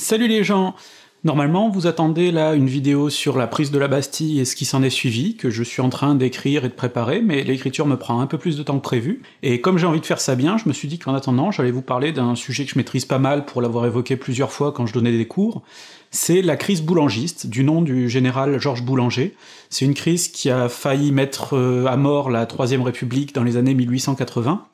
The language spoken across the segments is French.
Salut les gens Normalement, vous attendez là une vidéo sur la prise de la Bastille et ce qui s'en est suivi, que je suis en train d'écrire et de préparer, mais l'écriture me prend un peu plus de temps que prévu, et comme j'ai envie de faire ça bien, je me suis dit qu'en attendant, j'allais vous parler d'un sujet que je maîtrise pas mal pour l'avoir évoqué plusieurs fois quand je donnais des cours, c'est la crise boulangiste, du nom du général Georges Boulanger. C'est une crise qui a failli mettre euh, à mort la Troisième République dans les années 1880,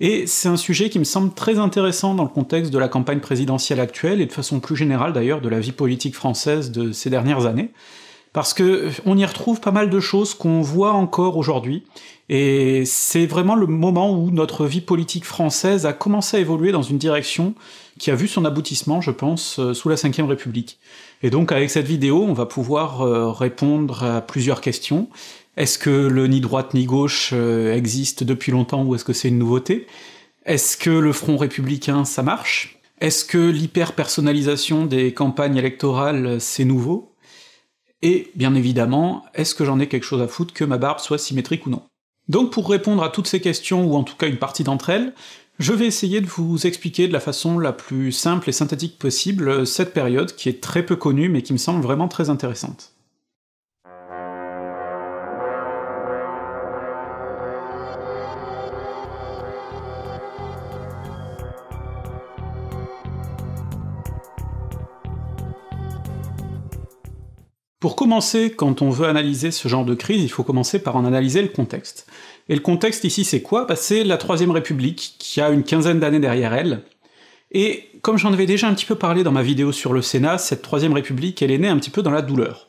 et c'est un sujet qui me semble très intéressant dans le contexte de la campagne présidentielle actuelle, et de façon plus générale d'ailleurs de la vie politique française de ces dernières années, parce que euh, on y retrouve pas mal de choses qu'on voit encore aujourd'hui, et c'est vraiment le moment où notre vie politique française a commencé à évoluer dans une direction qui a vu son aboutissement, je pense, euh, sous la Ve République. Et donc avec cette vidéo, on va pouvoir euh, répondre à plusieurs questions, est-ce que le ni droite ni gauche euh, existe depuis longtemps ou est-ce que c'est une nouveauté Est-ce que le Front républicain, ça marche Est-ce que lhyper des campagnes électorales, c'est nouveau Et bien évidemment, est-ce que j'en ai quelque chose à foutre que ma barbe soit symétrique ou non Donc pour répondre à toutes ces questions, ou en tout cas une partie d'entre elles, je vais essayer de vous expliquer de la façon la plus simple et synthétique possible cette période qui est très peu connue mais qui me semble vraiment très intéressante. Pour commencer, quand on veut analyser ce genre de crise, il faut commencer par en analyser le contexte. Et le contexte ici, c'est quoi bah, C'est la Troisième République, qui a une quinzaine d'années derrière elle. Et comme j'en avais déjà un petit peu parlé dans ma vidéo sur le Sénat, cette Troisième République, elle est née un petit peu dans la douleur.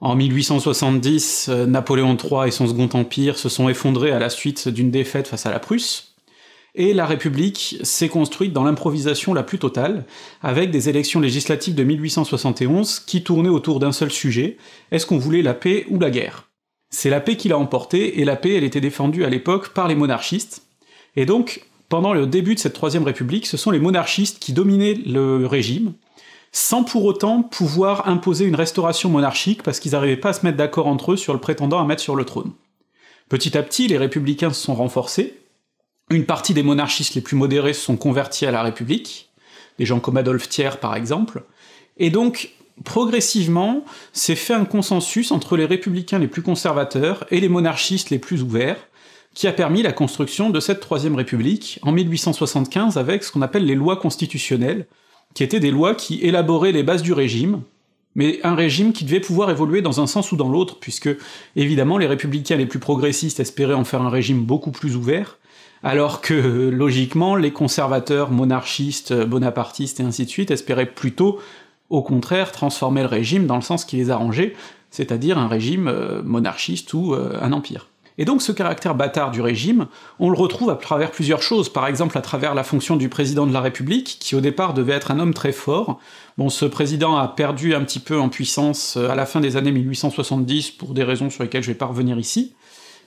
En 1870, euh, Napoléon III et son Second Empire se sont effondrés à la suite d'une défaite face à la Prusse et la République s'est construite dans l'improvisation la plus totale, avec des élections législatives de 1871 qui tournaient autour d'un seul sujet, est-ce qu'on voulait la paix ou la guerre C'est la paix qui l'a emportée, et la paix elle était défendue à l'époque par les monarchistes, et donc pendant le début de cette Troisième République, ce sont les monarchistes qui dominaient le régime, sans pour autant pouvoir imposer une restauration monarchique parce qu'ils n'arrivaient pas à se mettre d'accord entre eux sur le prétendant à mettre sur le trône. Petit à petit, les républicains se sont renforcés, une partie des monarchistes les plus modérés se sont convertis à la République, des gens comme Adolphe Thiers par exemple, et donc progressivement s'est fait un consensus entre les républicains les plus conservateurs et les monarchistes les plus ouverts, qui a permis la construction de cette Troisième République en 1875 avec ce qu'on appelle les lois constitutionnelles, qui étaient des lois qui élaboraient les bases du régime, mais un régime qui devait pouvoir évoluer dans un sens ou dans l'autre, puisque évidemment les républicains les plus progressistes espéraient en faire un régime beaucoup plus ouvert, alors que logiquement, les conservateurs, monarchistes, bonapartistes et ainsi de suite espéraient plutôt, au contraire, transformer le régime dans le sens qui les arrangeait, c'est-à-dire un régime euh, monarchiste ou euh, un empire. Et donc ce caractère bâtard du régime, on le retrouve à travers plusieurs choses, par exemple à travers la fonction du président de la République, qui au départ devait être un homme très fort. Bon, ce président a perdu un petit peu en puissance euh, à la fin des années 1870 pour des raisons sur lesquelles je vais pas revenir ici,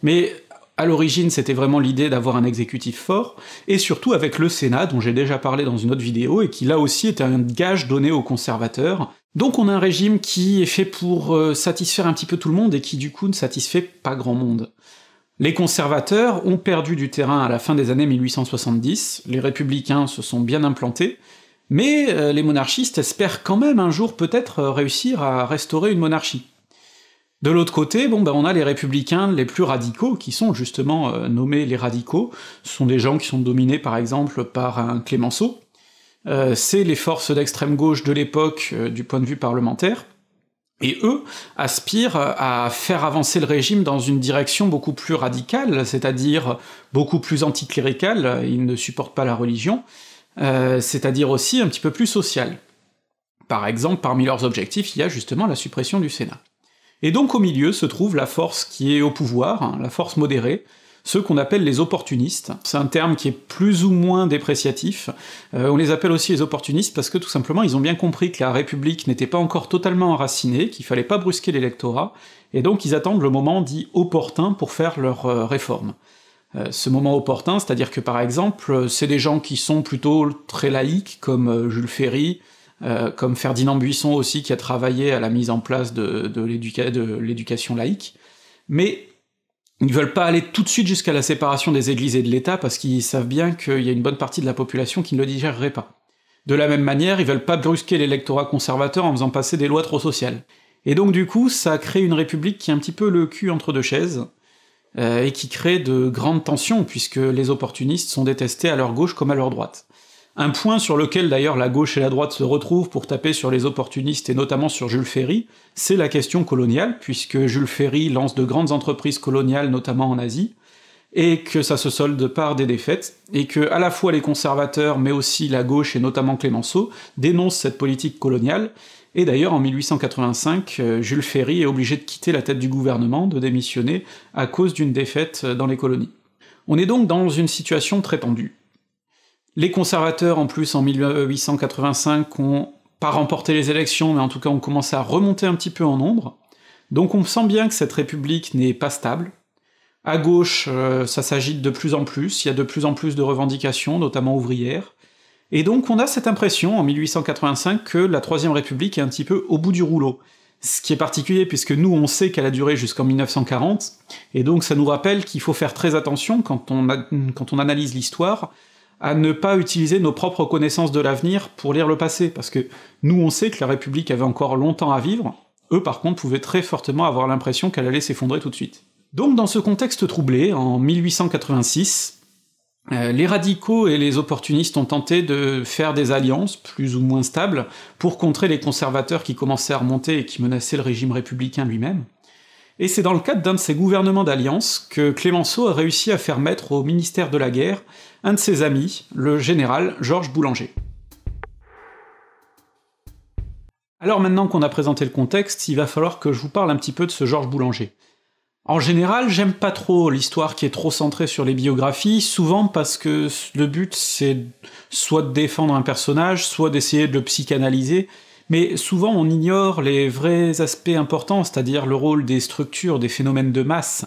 mais à l'origine, c'était vraiment l'idée d'avoir un exécutif fort, et surtout avec le Sénat, dont j'ai déjà parlé dans une autre vidéo, et qui là aussi était un gage donné aux conservateurs. Donc on a un régime qui est fait pour euh, satisfaire un petit peu tout le monde, et qui du coup ne satisfait pas grand monde. Les conservateurs ont perdu du terrain à la fin des années 1870, les républicains se sont bien implantés, mais euh, les monarchistes espèrent quand même un jour peut-être réussir à restaurer une monarchie. De l'autre côté, bon ben on a les républicains les plus radicaux, qui sont justement euh, nommés les radicaux, ce sont des gens qui sont dominés par exemple par un Clémenceau, euh, c'est les forces d'extrême gauche de l'époque euh, du point de vue parlementaire, et eux aspirent à faire avancer le régime dans une direction beaucoup plus radicale, c'est-à-dire beaucoup plus anticléricale, ils ne supportent pas la religion, c'est-à-dire aussi un petit peu plus sociale. Par exemple, parmi leurs objectifs, il y a justement la suppression du Sénat. Et donc au milieu se trouve la force qui est au pouvoir, hein, la force modérée, ceux qu'on appelle les opportunistes. C'est un terme qui est plus ou moins dépréciatif. Euh, on les appelle aussi les opportunistes parce que tout simplement ils ont bien compris que la République n'était pas encore totalement enracinée, qu'il fallait pas brusquer l'électorat, et donc ils attendent le moment dit opportun pour faire leur euh, réforme. Euh, ce moment opportun, c'est-à-dire que par exemple, c'est des gens qui sont plutôt très laïques, comme Jules Ferry, euh, comme Ferdinand Buisson aussi, qui a travaillé à la mise en place de, de l'éducation laïque. Mais ils veulent pas aller tout de suite jusqu'à la séparation des églises et de l'État, parce qu'ils savent bien qu'il y a une bonne partie de la population qui ne le digérerait pas. De la même manière, ils veulent pas brusquer l'électorat conservateur en faisant passer des lois trop sociales. Et donc du coup, ça crée une république qui est un petit peu le cul entre deux chaises, euh, et qui crée de grandes tensions, puisque les opportunistes sont détestés à leur gauche comme à leur droite. Un point sur lequel d'ailleurs la gauche et la droite se retrouvent pour taper sur les opportunistes et notamment sur Jules Ferry, c'est la question coloniale, puisque Jules Ferry lance de grandes entreprises coloniales, notamment en Asie, et que ça se solde par des défaites, et que à la fois les conservateurs, mais aussi la gauche et notamment Clémenceau, dénoncent cette politique coloniale, et d'ailleurs en 1885, euh, Jules Ferry est obligé de quitter la tête du gouvernement, de démissionner, à cause d'une défaite euh, dans les colonies. On est donc dans une situation très tendue. Les conservateurs, en plus, en 1885, ont pas remporté les élections, mais en tout cas ont commencé à remonter un petit peu en nombre. Donc on sent bien que cette république n'est pas stable. À gauche, euh, ça s'agite de plus en plus, il y a de plus en plus de revendications, notamment ouvrières. Et donc on a cette impression, en 1885, que la Troisième République est un petit peu au bout du rouleau. Ce qui est particulier, puisque nous, on sait qu'elle a duré jusqu'en 1940, et donc ça nous rappelle qu'il faut faire très attention quand on analyse l'histoire, à ne pas utiliser nos propres connaissances de l'avenir pour lire le passé, parce que nous on sait que la République avait encore longtemps à vivre, eux par contre pouvaient très fortement avoir l'impression qu'elle allait s'effondrer tout de suite. Donc dans ce contexte troublé, en 1886, euh, les radicaux et les opportunistes ont tenté de faire des alliances, plus ou moins stables, pour contrer les conservateurs qui commençaient à remonter et qui menaçaient le régime républicain lui-même. Et c'est dans le cadre d'un de ces gouvernements d'alliance que Clémenceau a réussi à faire mettre au ministère de la Guerre un de ses amis, le général Georges Boulanger. Alors maintenant qu'on a présenté le contexte, il va falloir que je vous parle un petit peu de ce Georges Boulanger. En général, j'aime pas trop l'histoire qui est trop centrée sur les biographies, souvent parce que le but c'est soit de défendre un personnage, soit d'essayer de le psychanalyser, mais souvent on ignore les vrais aspects importants, c'est-à-dire le rôle des structures, des phénomènes de masse.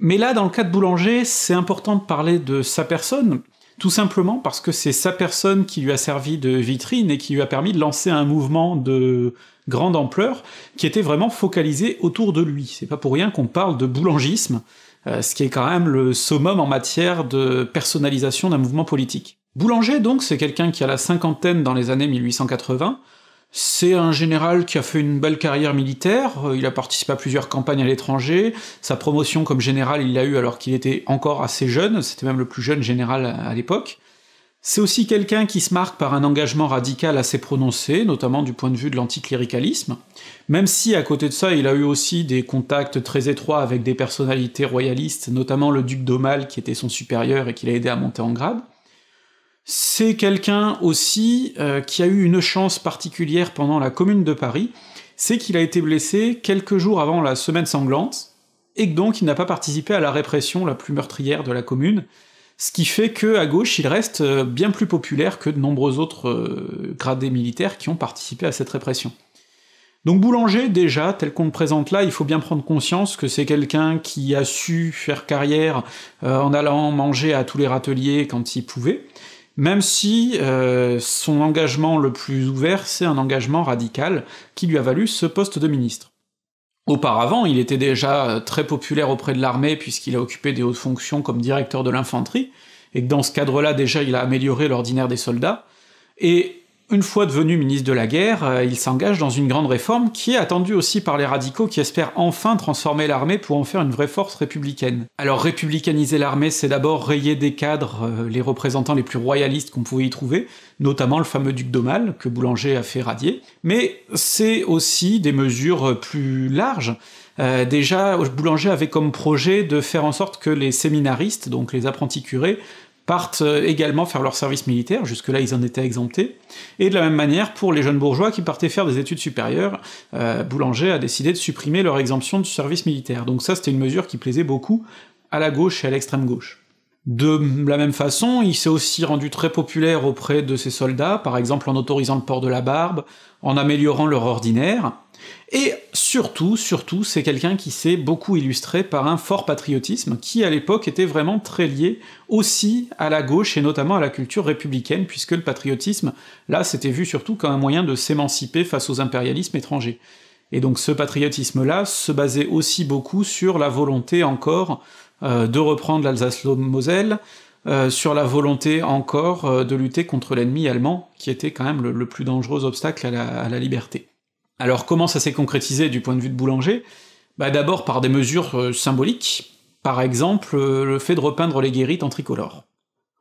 Mais là, dans le cas de Boulanger, c'est important de parler de sa personne, tout simplement parce que c'est sa personne qui lui a servi de vitrine et qui lui a permis de lancer un mouvement de grande ampleur qui était vraiment focalisé autour de lui. C'est pas pour rien qu'on parle de boulangisme, euh, ce qui est quand même le summum en matière de personnalisation d'un mouvement politique. Boulanger, donc, c'est quelqu'un qui a la cinquantaine dans les années 1880, c'est un général qui a fait une belle carrière militaire, euh, il a participé à plusieurs campagnes à l'étranger, sa promotion comme général il l'a eu alors qu'il était encore assez jeune, c'était même le plus jeune général à l'époque. C'est aussi quelqu'un qui se marque par un engagement radical assez prononcé, notamment du point de vue de l'anticléricalisme, même si à côté de ça il a eu aussi des contacts très étroits avec des personnalités royalistes, notamment le duc d'Aumale qui était son supérieur et qui l'a aidé à monter en grade. C'est quelqu'un aussi euh, qui a eu une chance particulière pendant la Commune de Paris, c'est qu'il a été blessé quelques jours avant la Semaine sanglante, et que donc il n'a pas participé à la répression la plus meurtrière de la Commune, ce qui fait que à gauche il reste euh, bien plus populaire que de nombreux autres euh, gradés militaires qui ont participé à cette répression. Donc Boulanger, déjà, tel qu'on le présente là, il faut bien prendre conscience que c'est quelqu'un qui a su faire carrière en allant manger à tous les râteliers quand il pouvait, même si euh, son engagement le plus ouvert, c'est un engagement radical qui lui a valu ce poste de ministre. Auparavant, il était déjà très populaire auprès de l'armée puisqu'il a occupé des hautes fonctions comme directeur de l'infanterie, et que dans ce cadre-là déjà il a amélioré l'ordinaire des soldats, et une fois devenu ministre de la guerre, euh, il s'engage dans une grande réforme qui est attendue aussi par les radicaux qui espèrent enfin transformer l'armée pour en faire une vraie force républicaine. Alors républicaniser l'armée, c'est d'abord rayer des cadres euh, les représentants les plus royalistes qu'on pouvait y trouver, notamment le fameux duc d'Aumale que Boulanger a fait radier, mais c'est aussi des mesures plus larges. Euh, déjà, Boulanger avait comme projet de faire en sorte que les séminaristes, donc les apprentis curés, partent euh, également faire leur service militaire, jusque-là ils en étaient exemptés, et de la même manière pour les jeunes bourgeois qui partaient faire des études supérieures, euh, Boulanger a décidé de supprimer leur exemption du service militaire, donc ça c'était une mesure qui plaisait beaucoup à la gauche et à l'extrême gauche. De la même façon, il s'est aussi rendu très populaire auprès de ses soldats, par exemple en autorisant le port de la barbe, en améliorant leur ordinaire, et surtout, surtout, c'est quelqu'un qui s'est beaucoup illustré par un fort patriotisme qui, à l'époque, était vraiment très lié aussi à la gauche et notamment à la culture républicaine, puisque le patriotisme, là, c'était vu surtout comme un moyen de s'émanciper face aux impérialismes étrangers. Et donc ce patriotisme-là se basait aussi beaucoup sur la volonté encore euh, de reprendre l'Alsace-Moselle, euh, sur la volonté encore euh, de lutter contre l'ennemi allemand, qui était quand même le, plus dangereux obstacle à la liberté. Alors comment ça s'est concrétisé du point de vue de Boulanger bah, D'abord par des mesures euh, symboliques, par exemple euh, le fait de repeindre les guérites en tricolore.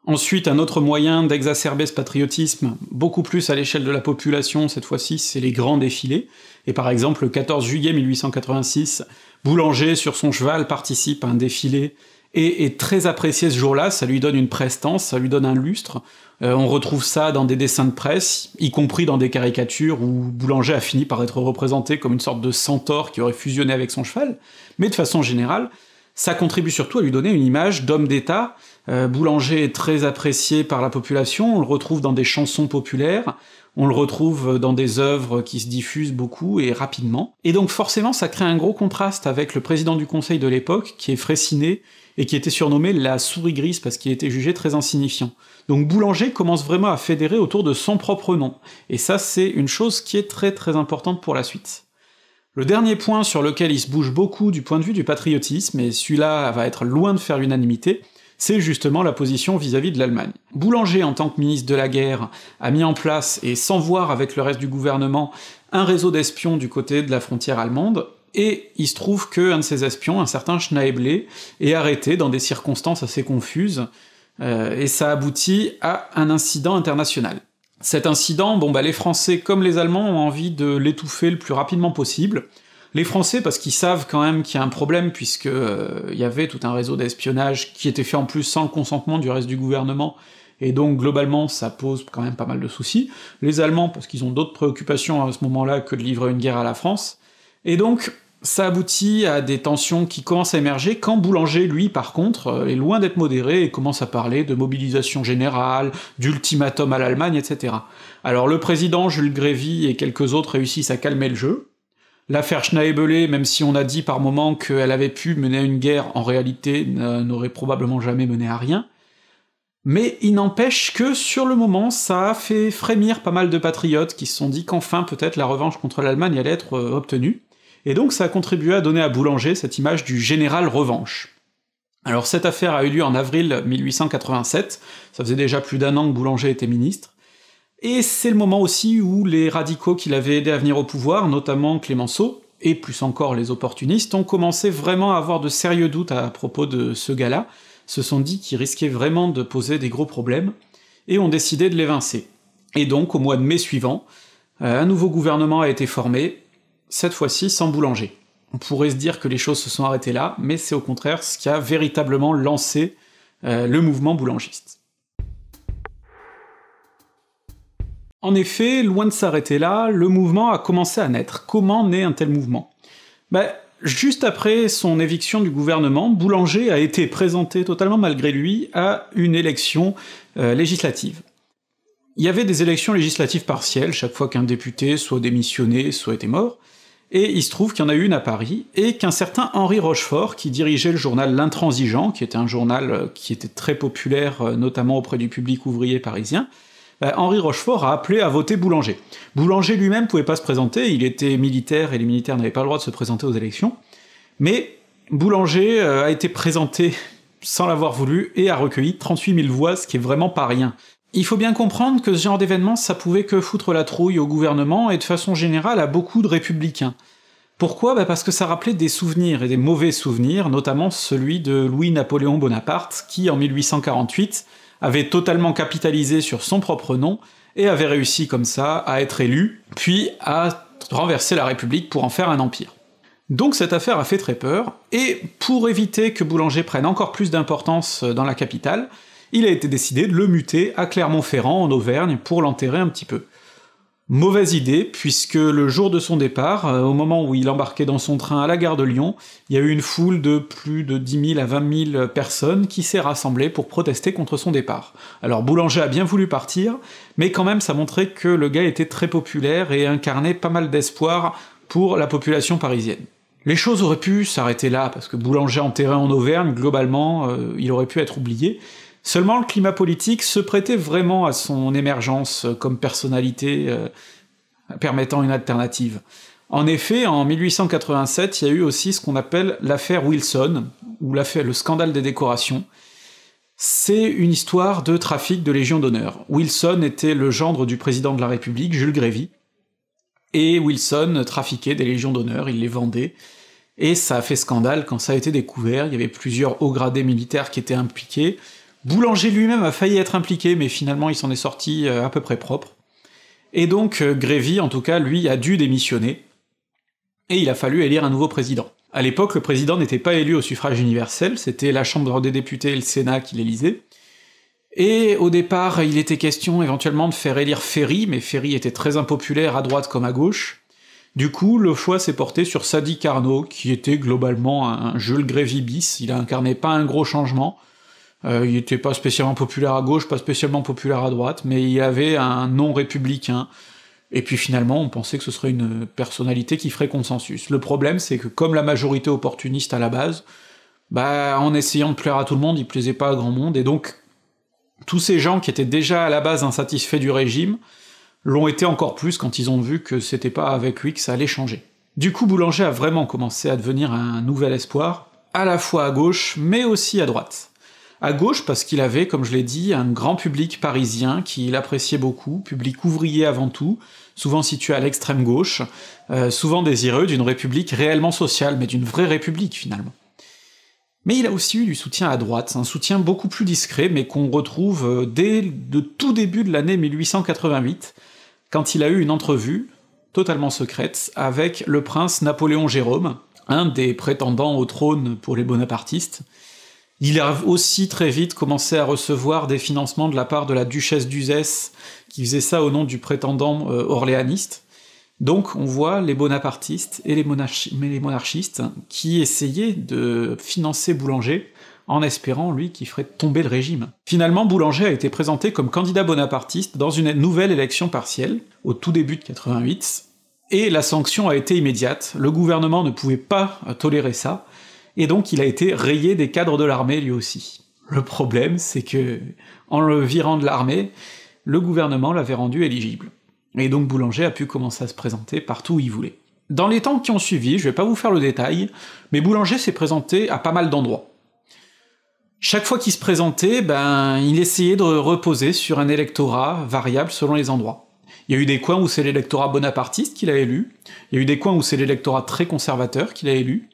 Ensuite, un autre moyen d'exacerber ce patriotisme, beaucoup plus à l'échelle de la population cette fois-ci, c'est les grands défilés, et par exemple le 14 juillet 1886, Boulanger sur son cheval participe à un défilé et est très apprécié ce jour-là, ça lui donne une prestance, ça lui donne un lustre. Euh, on retrouve ça dans des dessins de presse, y compris dans des caricatures où Boulanger a fini par être représenté comme une sorte de centaure qui aurait fusionné avec son cheval, mais de façon générale, ça contribue surtout à lui donner une image d'homme d'État. Euh, Boulanger est très apprécié par la population, on le retrouve dans des chansons populaires, on le retrouve dans des œuvres qui se diffusent beaucoup et rapidement. Et donc forcément, ça crée un gros contraste avec le président du conseil de l'époque, qui est Fraissiné, et qui était surnommé la souris grise parce qu'il était jugé très insignifiant. Donc Boulanger commence vraiment à fédérer autour de son propre nom, et ça c'est une chose qui est très très importante pour la suite. Le dernier point sur lequel il se bouge beaucoup du point de vue du patriotisme, et celui-là va être loin de faire l'unanimité, c'est justement la position vis-à-vis -vis de l'Allemagne. Boulanger, en tant que ministre de la Guerre, a mis en place, et sans voir avec le reste du gouvernement, un réseau d'espions du côté de la frontière allemande, et il se trouve qu'un de ces espions, un certain Schnaeblé, est arrêté dans des circonstances assez confuses, euh, et ça aboutit à un incident international. Cet incident, bon bah les Français comme les Allemands ont envie de l'étouffer le plus rapidement possible. Les Français parce qu'ils savent quand même qu'il y a un problème puisque euh, il y avait tout un réseau d'espionnage qui était fait en plus sans le consentement du reste du gouvernement et donc globalement ça pose quand même pas mal de soucis. Les Allemands parce qu'ils ont d'autres préoccupations à ce moment-là que de livrer une guerre à la France. Et donc, ça aboutit à des tensions qui commencent à émerger quand Boulanger, lui, par contre, euh, est loin d'être modéré et commence à parler de mobilisation générale, d'ultimatum à l'Allemagne, etc. Alors le président Jules Grévy et quelques autres réussissent à calmer le jeu. L'affaire Schneebelé, même si on a dit par moments qu'elle avait pu mener à une guerre, en réalité n'aurait probablement jamais mené à rien. Mais il n'empêche que sur le moment, ça a fait frémir pas mal de patriotes qui se sont dit qu'enfin peut-être la revanche contre l'Allemagne allait être euh, obtenue. Et donc ça a contribué à donner à Boulanger cette image du général revanche. Alors cette affaire a eu lieu en avril 1887, ça faisait déjà plus d'un an que Boulanger était ministre, et c'est le moment aussi où les radicaux qui l'avaient aidé à venir au pouvoir, notamment Clémenceau, et plus encore les opportunistes, ont commencé vraiment à avoir de sérieux doutes à propos de ce gars-là, se sont dit qu'il risquait vraiment de poser des gros problèmes, et ont décidé de l'évincer. Et donc, au mois de mai suivant, euh, un nouveau gouvernement a été formé, cette fois-ci sans boulanger. On pourrait se dire que les choses se sont arrêtées là, mais c'est au contraire ce qui a véritablement lancé euh, le mouvement boulangiste. En effet, loin de s'arrêter là, le mouvement a commencé à naître. Comment naît un tel mouvement ben, Juste après son éviction du gouvernement, Boulanger a été présenté totalement malgré lui à une élection euh, législative. Il y avait des élections législatives partielles, chaque fois qu'un député soit démissionné, soit était mort, et il se trouve qu'il y en a une à Paris, et qu'un certain Henri Rochefort, qui dirigeait le journal L'Intransigeant, qui était un journal euh, qui était très populaire, euh, notamment auprès du public ouvrier parisien, bah, Henri Rochefort a appelé à voter Boulanger. Boulanger lui-même pouvait pas se présenter, il était militaire et les militaires n'avaient pas le droit de se présenter aux élections, mais Boulanger euh, a été présenté sans l'avoir voulu et a recueilli 38 000 voix, ce qui est vraiment pas rien. Il faut bien comprendre que ce genre d'événement, ça pouvait que foutre la trouille au gouvernement et de façon générale à beaucoup de républicains. Pourquoi bah, Parce que ça rappelait des souvenirs, et des mauvais souvenirs, notamment celui de Louis-Napoléon Bonaparte, qui en 1848 avait totalement capitalisé sur son propre nom, et avait réussi comme ça à être élu, puis à renverser la République pour en faire un empire. Donc cette affaire a fait très peur, et pour éviter que Boulanger prenne encore plus d'importance euh, dans la capitale, il a été décidé de le muter à Clermont-Ferrand, en Auvergne, pour l'enterrer un petit peu. Mauvaise idée, puisque le jour de son départ, euh, au moment où il embarquait dans son train à la gare de Lyon, il y a eu une foule de plus de 10 000 à 20 000 personnes qui s'est rassemblée pour protester contre son départ. Alors Boulanger a bien voulu partir, mais quand même ça montrait que le gars était très populaire et incarnait pas mal d'espoir pour la population parisienne. Les choses auraient pu s'arrêter là, parce que Boulanger enterré en Auvergne, globalement, euh, il aurait pu être oublié, Seulement, le climat politique se prêtait vraiment à son émergence comme personnalité euh, permettant une alternative. En effet, en 1887, il y a eu aussi ce qu'on appelle l'affaire Wilson, ou l'affaire le scandale des décorations. C'est une histoire de trafic de Légion d'honneur. Wilson était le gendre du président de la République, Jules Grévy, et Wilson trafiquait des Légions d'honneur, il les vendait, et ça a fait scandale quand ça a été découvert, il y avait plusieurs hauts gradés militaires qui étaient impliqués, Boulanger lui-même a failli être impliqué, mais finalement il s'en est sorti euh, à peu près propre. Et donc euh, Grévy, en tout cas, lui, a dû démissionner, et il a fallu élire un nouveau président. À l'époque, le président n'était pas élu au suffrage universel, c'était la Chambre des députés et le Sénat qui l'élisaient. Et au départ, il était question éventuellement de faire élire Ferry, mais Ferry était très impopulaire à droite comme à gauche. Du coup, le choix s'est porté sur Sadi Carnot, qui était globalement un Jules Grévy bis, il a incarné pas un gros changement, euh, il n'était pas spécialement populaire à gauche, pas spécialement populaire à droite, mais il avait un nom républicain. Et puis finalement, on pensait que ce serait une personnalité qui ferait consensus. Le problème, c'est que comme la majorité opportuniste à la base, bah, en essayant de plaire à tout le monde, il plaisait pas à grand monde, et donc tous ces gens qui étaient déjà à la base insatisfaits du régime l'ont été encore plus quand ils ont vu que c'était pas avec lui que ça allait changer. Du coup, Boulanger a vraiment commencé à devenir un nouvel espoir, à la fois à gauche, mais aussi à droite. À gauche parce qu'il avait, comme je l'ai dit, un grand public parisien qui appréciait beaucoup, public ouvrier avant tout, souvent situé à l'extrême gauche, euh, souvent désireux d'une république réellement sociale, mais d'une vraie république finalement. Mais il a aussi eu du soutien à droite, un soutien beaucoup plus discret, mais qu'on retrouve euh, dès le tout début de l'année 1888, quand il a eu une entrevue, totalement secrète, avec le prince Napoléon Jérôme, un des prétendants au trône pour les bonapartistes, il a aussi très vite commencé à recevoir des financements de la part de la duchesse d'Uzès, qui faisait ça au nom du prétendant euh, orléaniste. Donc on voit les bonapartistes et les, les monarchistes qui essayaient de financer Boulanger en espérant, lui, qu'il ferait tomber le régime. Finalement, Boulanger a été présenté comme candidat bonapartiste dans une nouvelle élection partielle, au tout début de 88, et la sanction a été immédiate, le gouvernement ne pouvait pas tolérer ça, et donc il a été rayé des cadres de l'armée lui aussi. Le problème, c'est que, en le virant de l'armée, le gouvernement l'avait rendu éligible. Et donc Boulanger a pu commencer à se présenter partout où il voulait. Dans les temps qui ont suivi, je vais pas vous faire le détail, mais Boulanger s'est présenté à pas mal d'endroits. Chaque fois qu'il se présentait, ben, il essayait de reposer sur un électorat variable selon les endroits. Il y a eu des coins où c'est l'électorat bonapartiste qu'il a élu, il y a eu des coins où c'est l'électorat très conservateur qu'il a élu,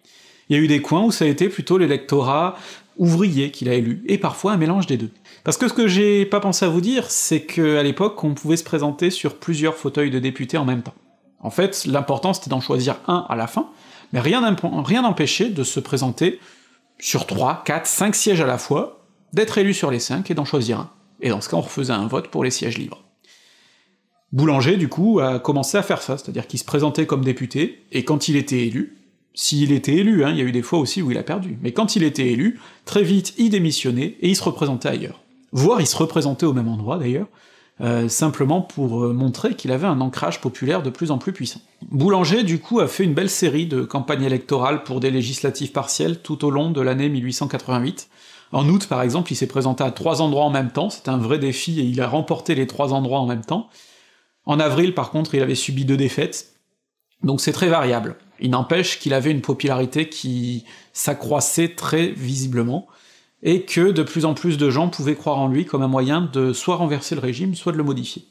il y a eu des coins où ça a été plutôt l'électorat ouvrier qu'il a élu, et parfois un mélange des deux. Parce que ce que j'ai pas pensé à vous dire, c'est qu'à l'époque, on pouvait se présenter sur plusieurs fauteuils de députés en même temps. En fait, l'important c'était d'en choisir un à la fin, mais rien n'empêchait de se présenter sur trois, 4, cinq sièges à la fois, d'être élu sur les cinq et d'en choisir un. Et dans ce cas, on refaisait un vote pour les sièges libres. Boulanger, du coup, a commencé à faire ça, c'est-à-dire qu'il se présentait comme député, et quand il était élu, s'il était élu, hein, il y a eu des fois aussi où il a perdu, mais quand il était élu, très vite il démissionnait et il se représentait ailleurs. Voire il se représentait au même endroit d'ailleurs, euh, simplement pour euh, montrer qu'il avait un ancrage populaire de plus en plus puissant. Boulanger, du coup, a fait une belle série de campagnes électorales pour des législatives partielles tout au long de l'année 1888. En août, par exemple, il s'est présenté à trois endroits en même temps, C'est un vrai défi, et il a remporté les trois endroits en même temps. En avril, par contre, il avait subi deux défaites, donc c'est très variable. Il n'empêche qu'il avait une popularité qui s'accroissait très visiblement, et que de plus en plus de gens pouvaient croire en lui comme un moyen de soit renverser le régime, soit de le modifier.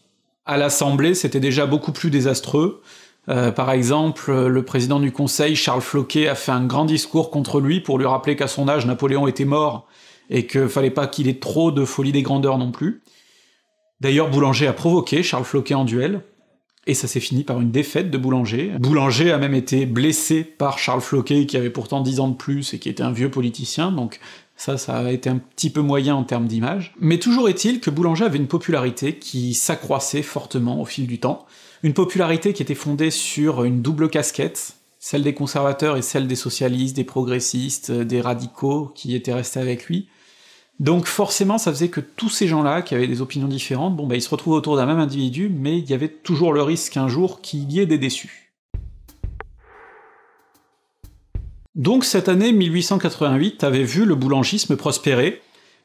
À l'Assemblée, c'était déjà beaucoup plus désastreux. Euh, par exemple, le président du Conseil, Charles Floquet, a fait un grand discours contre lui pour lui rappeler qu'à son âge, Napoléon était mort et que fallait pas qu'il ait trop de folie des grandeurs non plus. D'ailleurs, Boulanger a provoqué Charles Floquet en duel, et ça s'est fini par une défaite de Boulanger. Boulanger a même été blessé par Charles Floquet, qui avait pourtant 10 ans de plus et qui était un vieux politicien, donc ça, ça a été un petit peu moyen en termes d'image. Mais toujours est-il que Boulanger avait une popularité qui s'accroissait fortement au fil du temps. Une popularité qui était fondée sur une double casquette, celle des conservateurs et celle des socialistes, des progressistes, euh, des radicaux qui étaient restés avec lui, donc forcément, ça faisait que tous ces gens-là, qui avaient des opinions différentes, bon bah, ils se retrouvaient autour d'un même individu, mais il y avait toujours le risque un jour qu'il y ait des déçus. Donc cette année 1888 avait vu le boulangisme prospérer,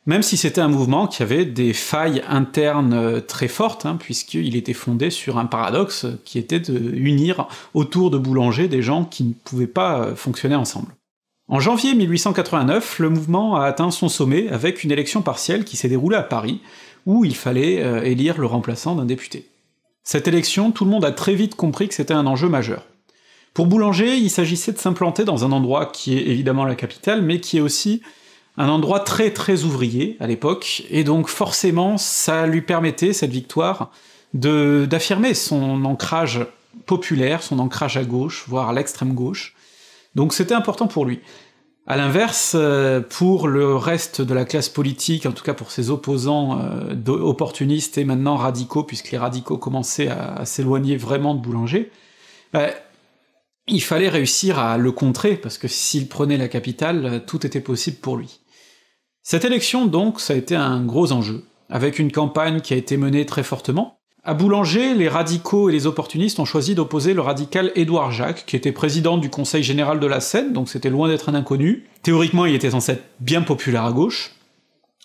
même si c'était un mouvement qui avait des failles internes euh, très fortes, hein, puisqu'il était fondé sur un paradoxe qui était de unir autour de boulangers des gens qui ne pouvaient pas euh, fonctionner ensemble. En janvier 1889, le mouvement a atteint son sommet avec une élection partielle qui s'est déroulée à Paris, où il fallait euh, élire le remplaçant d'un député. Cette élection, tout le monde a très vite compris que c'était un enjeu majeur. Pour Boulanger, il s'agissait de s'implanter dans un endroit qui est évidemment la capitale, mais qui est aussi un endroit très très ouvrier à l'époque, et donc forcément ça lui permettait, cette victoire, d'affirmer son ancrage populaire, son ancrage à gauche, voire à l'extrême gauche, donc c'était important pour lui. À l'inverse, euh, pour le reste de la classe politique, en tout cas pour ses opposants euh, opportunistes et maintenant radicaux, puisque les radicaux commençaient à, s'éloigner vraiment de Boulanger, bah, il fallait réussir à le contrer, parce que s'il prenait la capitale, tout était possible pour lui. Cette élection, donc, ça a été un gros enjeu, avec une campagne qui a été menée très fortement, à Boulanger, les radicaux et les opportunistes ont choisi d'opposer le radical Édouard Jacques, qui était président du Conseil général de la Seine, donc c'était loin d'être un inconnu. Théoriquement, il était censé être bien populaire à gauche.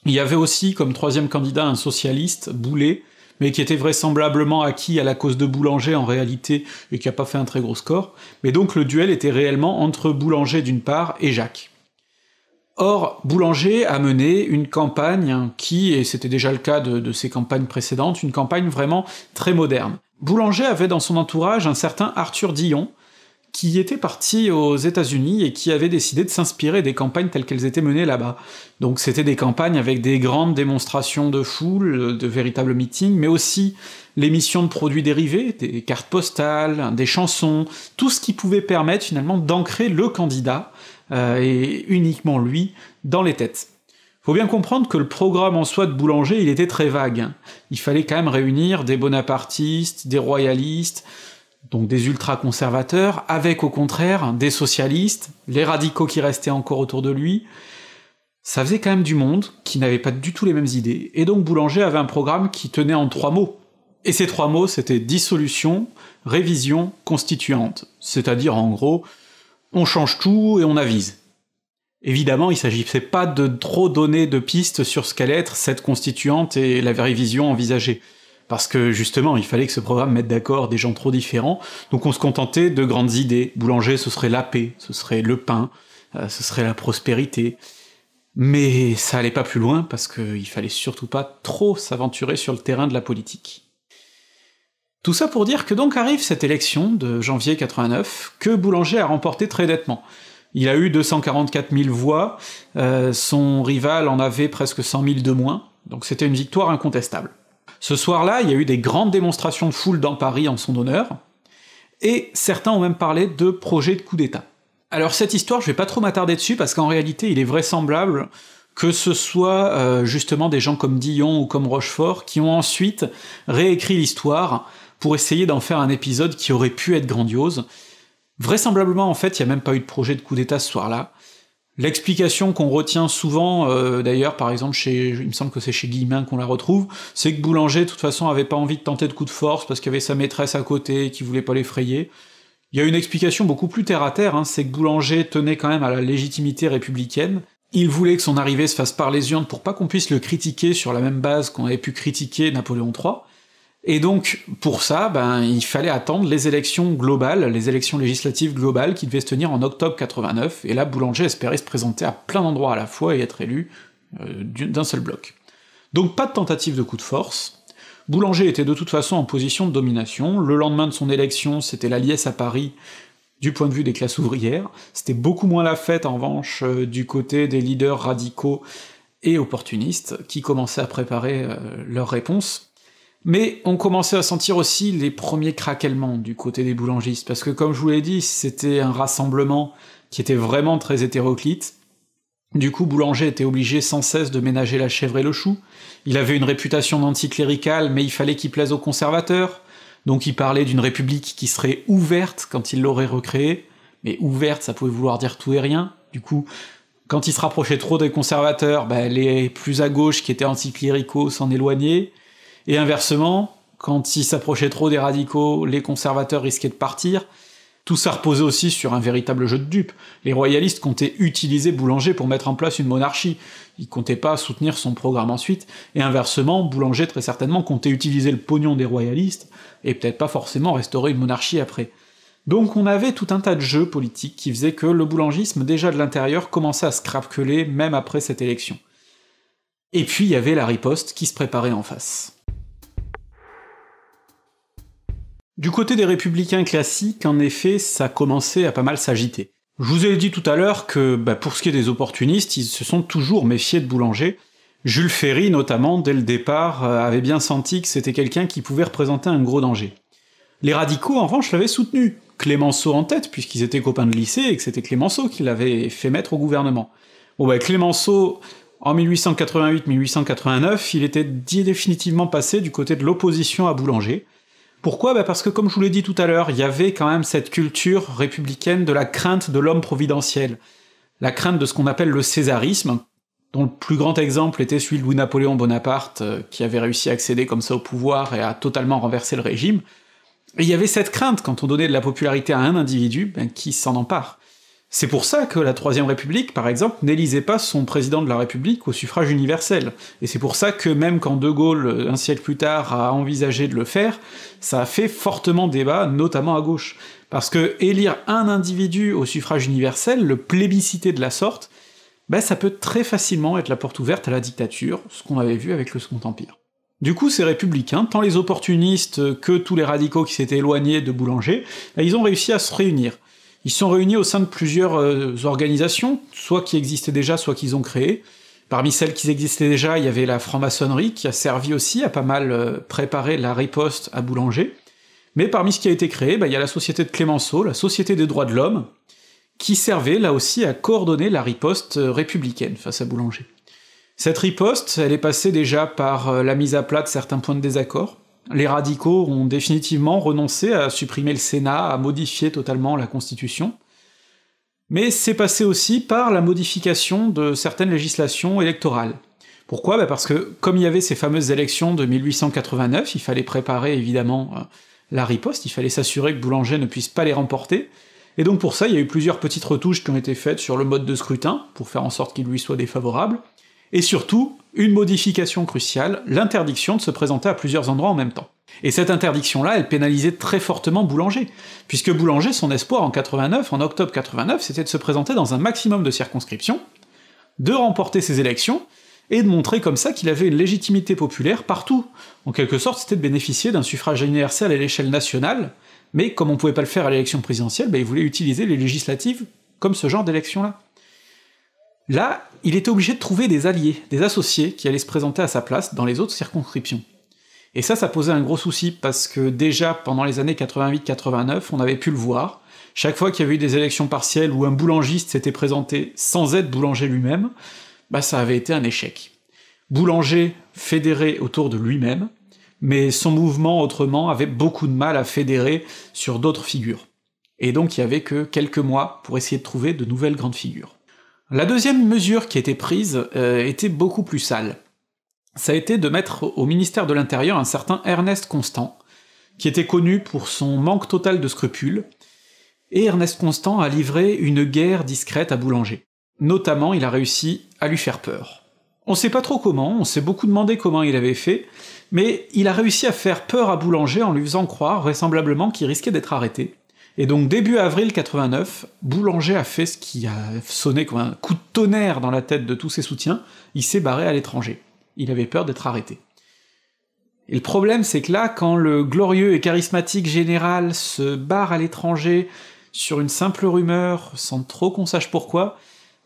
Il y avait aussi comme troisième candidat un socialiste, Boulet, mais qui était vraisemblablement acquis à la cause de Boulanger en réalité, et qui a pas fait un très gros score. Mais donc le duel était réellement entre Boulanger d'une part et Jacques. Or, Boulanger a mené une campagne hein, qui, et c'était déjà le cas de, ses campagnes précédentes, une campagne vraiment très moderne. Boulanger avait dans son entourage un certain Arthur Dillon, qui était parti aux États-Unis et qui avait décidé de s'inspirer des campagnes telles qu'elles étaient menées là-bas. Donc c'était des campagnes avec des grandes démonstrations de foule, de véritables meetings, mais aussi l'émission de produits dérivés, des cartes postales, des chansons, tout ce qui pouvait permettre finalement d'ancrer le candidat euh, et uniquement lui, dans les têtes. Faut bien comprendre que le programme en soi de Boulanger, il était très vague. Hein. Il fallait quand même réunir des bonapartistes, des royalistes, donc des ultra-conservateurs, avec au contraire des socialistes, les radicaux qui restaient encore autour de lui. Ça faisait quand même du monde qui n'avait pas du tout les mêmes idées, et donc Boulanger avait un programme qui tenait en trois mots. Et ces trois mots, c'était dissolution, révision, constituante. C'est-à-dire en gros, on change tout et on avise. Évidemment, il s'agissait pas de trop donner de pistes sur ce qu'allait être cette constituante et la révision envisagée. Parce que justement, il fallait que ce programme mette d'accord des gens trop différents, donc on se contentait de grandes idées. Boulanger, ce serait la paix, ce serait le pain, euh, ce serait la prospérité. Mais ça allait pas plus loin parce qu'il fallait surtout pas trop s'aventurer sur le terrain de la politique. Tout ça pour dire que donc arrive cette élection de janvier 89, que Boulanger a remporté très nettement. Il a eu 244 000 voix, euh, son rival en avait presque 100 000 de moins, donc c'était une victoire incontestable. Ce soir-là, il y a eu des grandes démonstrations de foule dans Paris en son honneur, et certains ont même parlé de projet de coup d'État. Alors cette histoire, je vais pas trop m'attarder dessus, parce qu'en réalité, il est vraisemblable que ce soit euh, justement des gens comme Dillon ou comme Rochefort qui ont ensuite réécrit l'histoire pour essayer d'en faire un épisode qui aurait pu être grandiose. Vraisemblablement, en fait, il n'y a même pas eu de projet de coup d'État ce soir-là. L'explication qu'on retient souvent, euh, d'ailleurs, par exemple, chez, il me semble que c'est chez Guillemin qu'on la retrouve, c'est que Boulanger, de toute façon, avait pas envie de tenter de coup de force parce qu'il y avait sa maîtresse à côté et qu'il voulait pas l'effrayer. Il y a une explication beaucoup plus terre-à-terre, hein, c'est que Boulanger tenait quand même à la légitimité républicaine. Il voulait que son arrivée se fasse par les urnes pour pas qu'on puisse le critiquer sur la même base qu'on avait pu critiquer Napoléon III. Et donc, pour ça, ben, il fallait attendre les élections globales, les élections législatives globales qui devaient se tenir en octobre 89, et là, Boulanger espérait se présenter à plein d'endroits à la fois et être élu euh, d'un seul bloc. Donc pas de tentative de coup de force. Boulanger était de toute façon en position de domination, le lendemain de son élection, c'était la liesse à Paris du point de vue des classes ouvrières, c'était beaucoup moins la fête en revanche euh, du côté des leaders radicaux et opportunistes qui commençaient à préparer euh, leurs réponses mais on commençait à sentir aussi les premiers craquellements du côté des boulangistes, parce que comme je vous l'ai dit, c'était un rassemblement qui était vraiment très hétéroclite. Du coup, Boulanger était obligé sans cesse de ménager la chèvre et le chou. Il avait une réputation d'anticlérical, mais il fallait qu'il plaise aux conservateurs. Donc il parlait d'une république qui serait ouverte quand il l'aurait recréée. Mais ouverte, ça pouvait vouloir dire tout et rien. Du coup, quand il se rapprochait trop des conservateurs, bah, les plus à gauche qui étaient anticléricaux s'en éloignaient. Et inversement, quand ils s'approchaient trop des radicaux, les conservateurs risquaient de partir. Tout ça reposait aussi sur un véritable jeu de dupes. Les royalistes comptaient utiliser Boulanger pour mettre en place une monarchie. Ils comptaient pas soutenir son programme ensuite. Et inversement, Boulanger très certainement comptait utiliser le pognon des royalistes et peut-être pas forcément restaurer une monarchie après. Donc on avait tout un tas de jeux politiques qui faisaient que le boulangisme déjà de l'intérieur commençait à se craqueler même après cette élection. Et puis il y avait la riposte qui se préparait en face. Du côté des républicains classiques, en effet, ça commençait à pas mal s'agiter. Je vous ai dit tout à l'heure que, bah, pour ce qui est des opportunistes, ils se sont toujours méfiés de Boulanger. Jules Ferry, notamment, dès le départ, euh, avait bien senti que c'était quelqu'un qui pouvait représenter un gros danger. Les radicaux, en revanche, l'avaient soutenu, Clémenceau en tête, puisqu'ils étaient copains de lycée et que c'était Clémenceau qui l'avait fait mettre au gouvernement. Bon bah Clémenceau, en 1888-1889, il était définitivement passé du côté de l'opposition à Boulanger, pourquoi bah, Parce que, comme je vous l'ai dit tout à l'heure, il y avait quand même cette culture républicaine de la crainte de l'homme providentiel, la crainte de ce qu'on appelle le césarisme, dont le plus grand exemple était celui de Louis-Napoléon Bonaparte, euh, qui avait réussi à accéder comme ça au pouvoir et à totalement renverser le régime. Et il y avait cette crainte, quand on donnait de la popularité à un individu, ben, qui s'en empare. C'est pour ça que la Troisième République, par exemple, n'élisait pas son président de la République au suffrage universel. Et c'est pour ça que même quand De Gaulle, euh, un siècle plus tard, a envisagé de le faire, ça a fait fortement débat, notamment à gauche. Parce que élire un individu au suffrage universel, le plébisciter de la sorte, ben ça peut très facilement être la porte ouverte à la dictature, ce qu'on avait vu avec le Second Empire. Du coup, ces républicains, tant les opportunistes que tous les radicaux qui s'étaient éloignés de Boulanger, ben, ils ont réussi à se réunir. Ils sont réunis au sein de plusieurs euh, organisations, soit qui existaient déjà, soit qu'ils ont créé. Parmi celles qui existaient déjà, il y avait la franc-maçonnerie, qui a servi aussi à pas mal euh, préparer la riposte à Boulanger. Mais parmi ce qui a été créé, bah, il y a la Société de Clémenceau, la Société des droits de l'homme, qui servait là aussi à coordonner la riposte euh, républicaine face à Boulanger. Cette riposte, elle est passée déjà par la mise à plat de certains points de désaccord, les radicaux ont définitivement renoncé à supprimer le Sénat, à modifier totalement la Constitution, mais c'est passé aussi par la modification de certaines législations électorales. Pourquoi bah, Parce que comme il y avait ces fameuses élections de 1889, il fallait préparer évidemment euh, la riposte, il fallait s'assurer que Boulanger ne puisse pas les remporter, et donc pour ça il y a eu plusieurs petites retouches qui ont été faites sur le mode de scrutin, pour faire en sorte qu'il lui soit défavorable, et surtout, une modification cruciale, l'interdiction de se présenter à plusieurs endroits en même temps. Et cette interdiction-là, elle pénalisait très fortement Boulanger, puisque Boulanger, son espoir en 89, en octobre 89, c'était de se présenter dans un maximum de circonscriptions, de remporter ses élections, et de montrer comme ça qu'il avait une légitimité populaire partout. En quelque sorte, c'était de bénéficier d'un suffrage universel à l'échelle nationale, mais comme on pouvait pas le faire à l'élection présidentielle, ben, il voulait utiliser les législatives comme ce genre d'élection-là. Là, il était obligé de trouver des alliés, des associés qui allaient se présenter à sa place dans les autres circonscriptions. Et ça, ça posait un gros souci, parce que déjà, pendant les années 88-89, on avait pu le voir, chaque fois qu'il y avait eu des élections partielles où un boulangiste s'était présenté sans être boulanger lui-même, bah ça avait été un échec. Boulanger fédéré autour de lui-même, mais son mouvement autrement avait beaucoup de mal à fédérer sur d'autres figures. Et donc il n'y avait que quelques mois pour essayer de trouver de nouvelles grandes figures. La deuxième mesure qui a été prise euh, était beaucoup plus sale. Ça a été de mettre au ministère de l'Intérieur un certain Ernest Constant, qui était connu pour son manque total de scrupules, et Ernest Constant a livré une guerre discrète à Boulanger. Notamment, il a réussi à lui faire peur. On sait pas trop comment, on s'est beaucoup demandé comment il avait fait, mais il a réussi à faire peur à Boulanger en lui faisant croire vraisemblablement qu'il risquait d'être arrêté, et donc début avril 89, Boulanger a fait ce qui a sonné comme un coup de tonnerre dans la tête de tous ses soutiens, il s'est barré à l'étranger. Il avait peur d'être arrêté. Et le problème, c'est que là, quand le glorieux et charismatique général se barre à l'étranger sur une simple rumeur, sans trop qu'on sache pourquoi,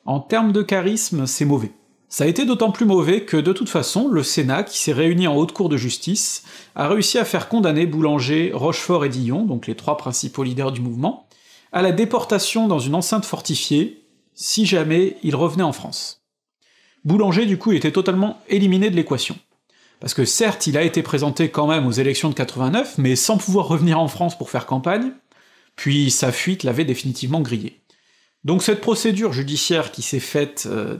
en termes de charisme, c'est mauvais. Ça a été d'autant plus mauvais que de toute façon, le Sénat, qui s'est réuni en haute cour de justice, a réussi à faire condamner Boulanger, Rochefort et Dillon, donc les trois principaux leaders du mouvement, à la déportation dans une enceinte fortifiée, si jamais il revenait en France. Boulanger, du coup, était totalement éliminé de l'équation. Parce que certes, il a été présenté quand même aux élections de 89, mais sans pouvoir revenir en France pour faire campagne, puis sa fuite l'avait définitivement grillé. Donc cette procédure judiciaire qui s'est faite euh,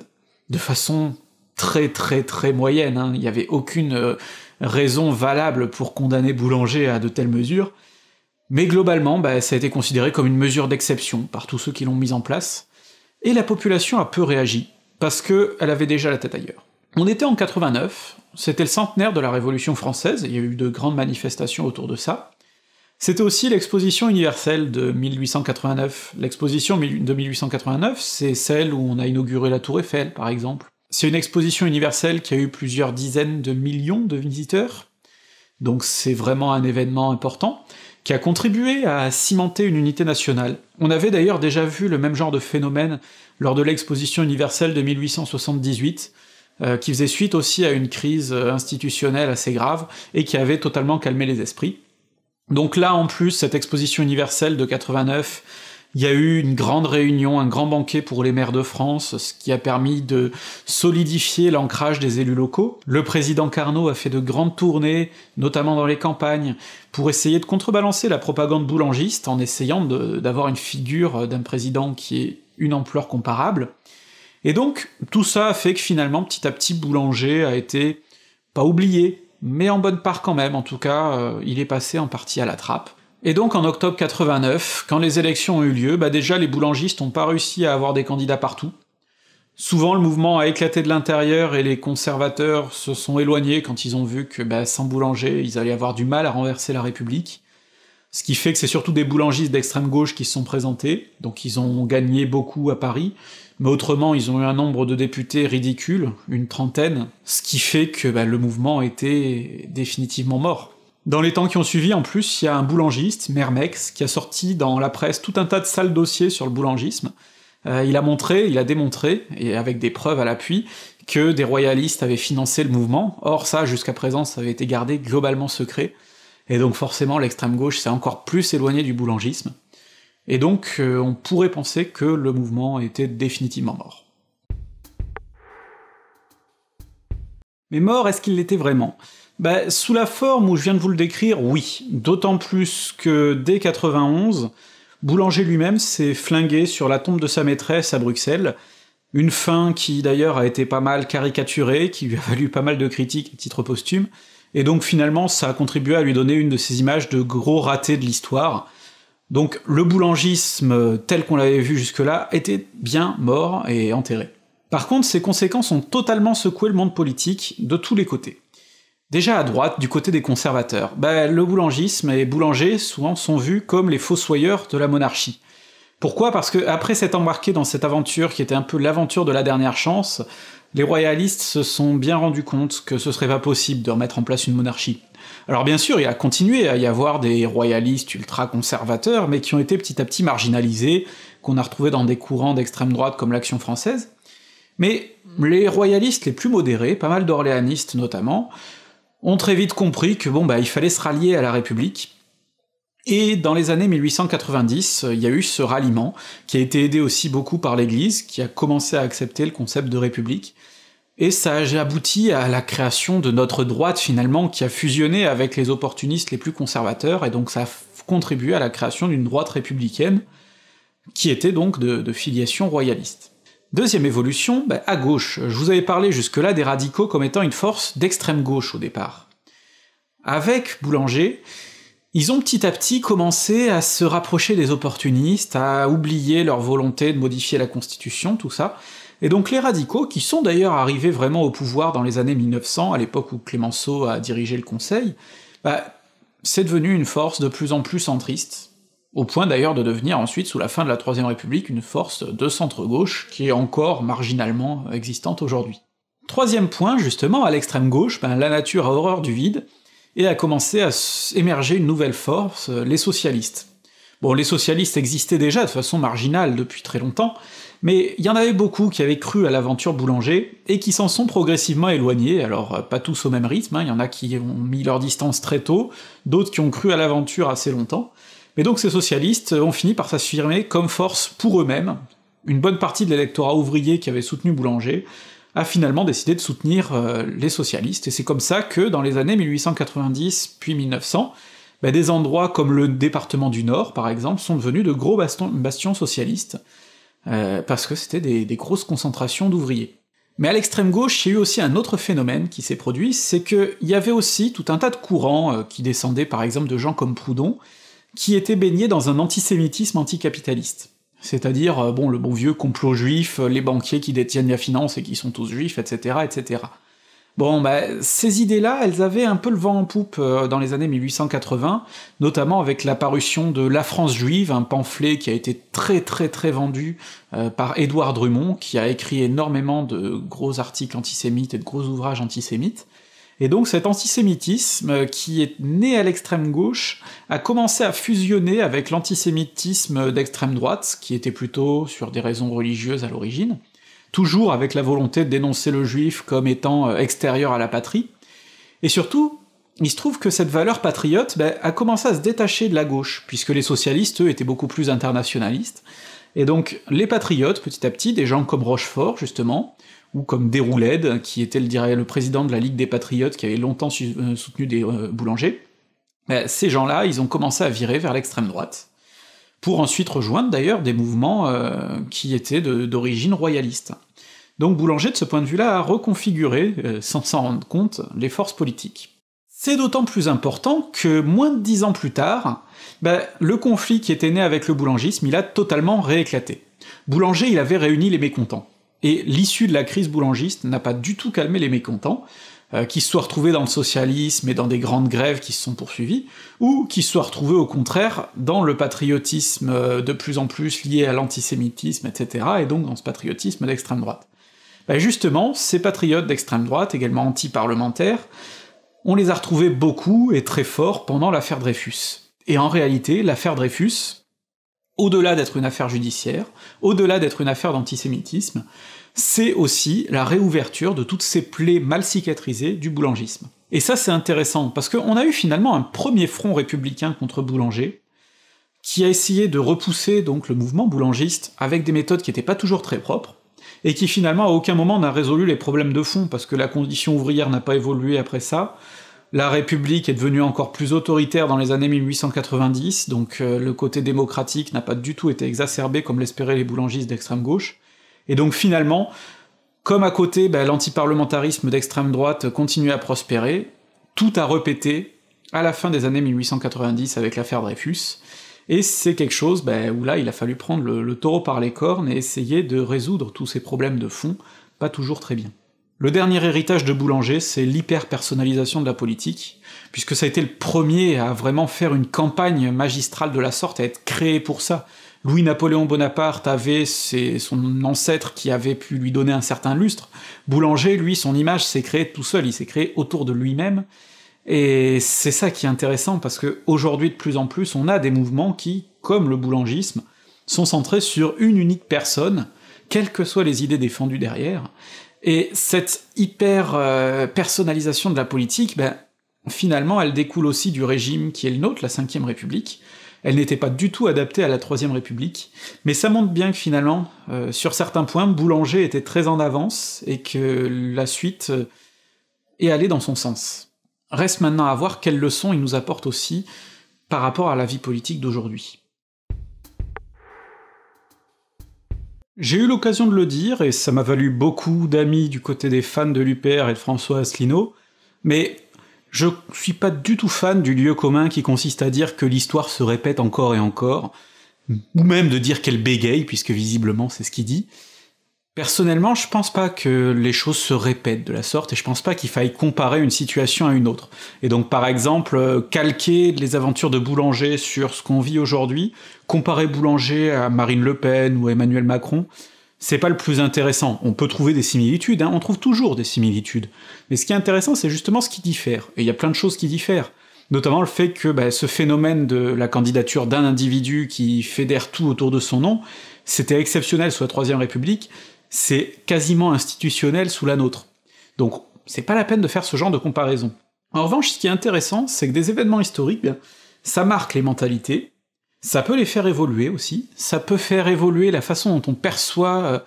de façon très très très moyenne. Hein. Il n'y avait aucune euh, raison valable pour condamner Boulanger à de telles mesures. Mais globalement, bah, ça a été considéré comme une mesure d'exception par tous ceux qui l'ont mise en place, et la population a peu réagi, parce qu'elle avait déjà la tête ailleurs. On était en 89, c'était le centenaire de la Révolution française, il y a eu de grandes manifestations autour de ça, c'était aussi l'exposition universelle de 1889. L'exposition de 1889, c'est celle où on a inauguré la Tour Eiffel, par exemple. C'est une exposition universelle qui a eu plusieurs dizaines de millions de visiteurs, donc c'est vraiment un événement important, qui a contribué à cimenter une unité nationale. On avait d'ailleurs déjà vu le même genre de phénomène lors de l'exposition universelle de 1878, euh, qui faisait suite aussi à une crise euh, institutionnelle assez grave, et qui avait totalement calmé les esprits. Donc là, en plus, cette exposition universelle de 89, il y a eu une grande réunion, un grand banquet pour les maires de France, ce qui a permis de solidifier l'ancrage des élus locaux. Le président Carnot a fait de grandes tournées, notamment dans les campagnes, pour essayer de contrebalancer la propagande boulangiste en essayant d'avoir une figure d'un président qui ait une ampleur comparable. Et donc, tout ça a fait que finalement, petit à petit, Boulanger a été pas oublié, mais en bonne part quand même, en tout cas, euh, il est passé en partie à la trappe. Et donc en octobre 89, quand les élections ont eu lieu, bah déjà les boulangistes n'ont pas réussi à avoir des candidats partout. Souvent le mouvement a éclaté de l'intérieur et les conservateurs se sont éloignés quand ils ont vu que bah, sans boulanger, ils allaient avoir du mal à renverser la République. Ce qui fait que c'est surtout des boulangistes d'extrême gauche qui se sont présentés, donc ils ont gagné beaucoup à Paris, mais autrement, ils ont eu un nombre de députés ridicule, une trentaine, ce qui fait que bah, le mouvement était définitivement mort. Dans les temps qui ont suivi, en plus, il y a un boulangiste, Mermex, qui a sorti dans la presse tout un tas de sales dossiers sur le boulangisme. Euh, il a montré, il a démontré, et avec des preuves à l'appui, que des royalistes avaient financé le mouvement. Or, ça, jusqu'à présent, ça avait été gardé globalement secret. Et donc, forcément, l'extrême gauche s'est encore plus éloignée du boulangisme et donc euh, on pourrait penser que le mouvement était définitivement mort. Mais mort, est-ce qu'il l'était vraiment bah, Sous la forme où je viens de vous le décrire, oui, d'autant plus que dès 91, Boulanger lui-même s'est flingué sur la tombe de sa maîtresse à Bruxelles, une fin qui d'ailleurs a été pas mal caricaturée, qui lui a valu pas mal de critiques à titre posthume, et donc finalement ça a contribué à lui donner une de ces images de gros raté de l'histoire, donc le boulangisme tel qu'on l'avait vu jusque-là était bien mort et enterré. Par contre, ses conséquences ont totalement secoué le monde politique de tous les côtés. Déjà à droite, du côté des conservateurs, bah, le boulangisme et boulanger souvent sont vus comme les fossoyeurs de la monarchie. Pourquoi Parce que après s'être embarqué dans cette aventure qui était un peu l'aventure de la dernière chance, les royalistes se sont bien rendus compte que ce serait pas possible de remettre en place une monarchie. Alors bien sûr, il a continué à y avoir des royalistes ultra-conservateurs, mais qui ont été petit à petit marginalisés, qu'on a retrouvés dans des courants d'extrême droite comme l'Action française. Mais les royalistes les plus modérés, pas mal d'orléanistes notamment, ont très vite compris que bon bah il fallait se rallier à la République. Et dans les années 1890, il y a eu ce ralliement, qui a été aidé aussi beaucoup par l'Église, qui a commencé à accepter le concept de République, et ça a abouti à la création de notre droite finalement, qui a fusionné avec les opportunistes les plus conservateurs, et donc ça a contribué à la création d'une droite républicaine, qui était donc de, filiation royaliste. Deuxième évolution, bah, à gauche. Je vous avais parlé jusque-là des radicaux comme étant une force d'extrême gauche au départ. Avec Boulanger, ils ont petit à petit commencé à se rapprocher des opportunistes, à oublier leur volonté de modifier la Constitution, tout ça, et donc les radicaux, qui sont d'ailleurs arrivés vraiment au pouvoir dans les années 1900, à l'époque où Clémenceau a dirigé le Conseil, bah, c'est devenu une force de plus en plus centriste, au point d'ailleurs de devenir ensuite, sous la fin de la Troisième République, une force de centre-gauche qui est encore marginalement existante aujourd'hui. Troisième point, justement, à l'extrême gauche, ben, la nature a horreur du vide, et a commencé à émerger une nouvelle force, euh, les socialistes. Bon, les socialistes existaient déjà de façon marginale depuis très longtemps, mais il y en avait beaucoup qui avaient cru à l'aventure boulanger, et qui s'en sont progressivement éloignés, alors euh, pas tous au même rythme, hein. il y en a qui ont mis leur distance très tôt, d'autres qui ont cru à l'aventure assez longtemps, mais donc ces socialistes ont fini par s'affirmer comme force pour eux-mêmes, une bonne partie de l'électorat ouvrier qui avait soutenu Boulanger a finalement décidé de soutenir euh, les socialistes, et c'est comme ça que dans les années 1890 puis 1900, bah, des endroits comme le département du Nord, par exemple, sont devenus de gros bastions socialistes, euh, parce que c'était des, des grosses concentrations d'ouvriers. Mais à l'extrême gauche, il y a eu aussi un autre phénomène qui s'est produit, c'est qu'il y avait aussi tout un tas de courants euh, qui descendaient par exemple de gens comme Proudhon, qui étaient baignés dans un antisémitisme anticapitaliste. C'est-à-dire, euh, bon, le bon vieux complot juif, les banquiers qui détiennent la finance et qui sont tous juifs, etc., etc. Bon, ben ces idées-là, elles avaient un peu le vent en poupe euh, dans les années 1880, notamment avec l'apparition de La France juive, un pamphlet qui a été très très très vendu euh, par Édouard Drummond, qui a écrit énormément de gros articles antisémites et de gros ouvrages antisémites. Et donc cet antisémitisme, euh, qui est né à l'extrême gauche, a commencé à fusionner avec l'antisémitisme d'extrême droite, qui était plutôt sur des raisons religieuses à l'origine, toujours avec la volonté de dénoncer le juif comme étant euh, extérieur à la patrie. Et surtout, il se trouve que cette valeur patriote ben, a commencé à se détacher de la gauche, puisque les socialistes, eux, étaient beaucoup plus internationalistes. Et donc, les patriotes, petit à petit, des gens comme Rochefort, justement, ou comme Déroulède, qui était le, président de la Ligue des Patriotes, qui avait longtemps euh, soutenu des euh, boulangers, ben, ces gens-là, ils ont commencé à virer vers l'extrême droite pour ensuite rejoindre d'ailleurs des mouvements euh, qui étaient d'origine royaliste. Donc Boulanger, de ce point de vue-là, a reconfiguré, euh, sans s'en rendre compte, les forces politiques. C'est d'autant plus important que moins de dix ans plus tard, bah, le conflit qui était né avec le boulangisme, il a totalement rééclaté. Boulanger, il avait réuni les mécontents. Et l'issue de la crise boulangiste n'a pas du tout calmé les mécontents, euh, qui se soient retrouvés dans le socialisme et dans des grandes grèves qui se sont poursuivies, ou qui se soient retrouvés au contraire dans le patriotisme euh, de plus en plus lié à l'antisémitisme, etc., et donc dans ce patriotisme d'extrême droite. Bah, justement, ces patriotes d'extrême droite, également anti-parlementaires, on les a retrouvés beaucoup et très forts pendant l'affaire Dreyfus. Et en réalité, l'affaire Dreyfus, au-delà d'être une affaire judiciaire, au-delà d'être une affaire d'antisémitisme, c'est aussi la réouverture de toutes ces plaies mal cicatrisées du boulangisme. Et ça c'est intéressant, parce qu'on a eu finalement un premier front républicain contre Boulanger, qui a essayé de repousser donc le mouvement boulangiste avec des méthodes qui n'étaient pas toujours très propres, et qui finalement à aucun moment n'a résolu les problèmes de fond, parce que la condition ouvrière n'a pas évolué après ça, la République est devenue encore plus autoritaire dans les années 1890, donc euh, le côté démocratique n'a pas du tout été exacerbé comme l'espéraient les boulangistes d'extrême gauche, et donc finalement, comme à côté, bah, l'antiparlementarisme d'extrême droite continue à prospérer, tout a répété à la fin des années 1890 avec l'affaire Dreyfus, et c'est quelque chose bah, où là il a fallu prendre le, taureau par les cornes et essayer de résoudre tous ces problèmes de fond, pas toujours très bien. Le dernier héritage de Boulanger, c'est lhyper de la politique, puisque ça a été le premier à vraiment faire une campagne magistrale de la sorte, à être créé pour ça. Louis-Napoléon Bonaparte avait ses, son ancêtre qui avait pu lui donner un certain lustre. Boulanger, lui, son image s'est créée tout seul, il s'est créé autour de lui-même. Et c'est ça qui est intéressant, parce que aujourd'hui de plus en plus, on a des mouvements qui, comme le boulangisme, sont centrés sur une unique personne, quelles que soient les idées défendues derrière. Et cette hyper-personnalisation euh, de la politique, ben, finalement, elle découle aussi du régime qui est le nôtre, la Ve République, elle n'était pas du tout adaptée à la Troisième République, mais ça montre bien que finalement, euh, sur certains points, Boulanger était très en avance et que la suite euh, est allée dans son sens. Reste maintenant à voir quelles leçons il nous apporte aussi par rapport à la vie politique d'aujourd'hui. J'ai eu l'occasion de le dire, et ça m'a valu beaucoup d'amis du côté des fans de l'UPR et de François Asselineau, mais je suis pas du tout fan du lieu commun qui consiste à dire que l'histoire se répète encore et encore, ou même de dire qu'elle bégaye, puisque visiblement c'est ce qu'il dit. Personnellement, je pense pas que les choses se répètent de la sorte, et je pense pas qu'il faille comparer une situation à une autre. Et donc, par exemple, euh, calquer les aventures de Boulanger sur ce qu'on vit aujourd'hui, comparer Boulanger à Marine Le Pen ou Emmanuel Macron, c'est pas le plus intéressant. On peut trouver des similitudes, hein, on trouve toujours des similitudes. Mais ce qui est intéressant, c'est justement ce qui diffère. Et il y a plein de choses qui diffèrent. Notamment le fait que bah, ce phénomène de la candidature d'un individu qui fédère tout autour de son nom, c'était exceptionnel sous la Troisième République, c'est quasiment institutionnel sous la nôtre. Donc c'est pas la peine de faire ce genre de comparaison. En revanche, ce qui est intéressant, c'est que des événements historiques, eh ça marque les mentalités, ça peut les faire évoluer aussi, ça peut faire évoluer la façon dont on perçoit euh,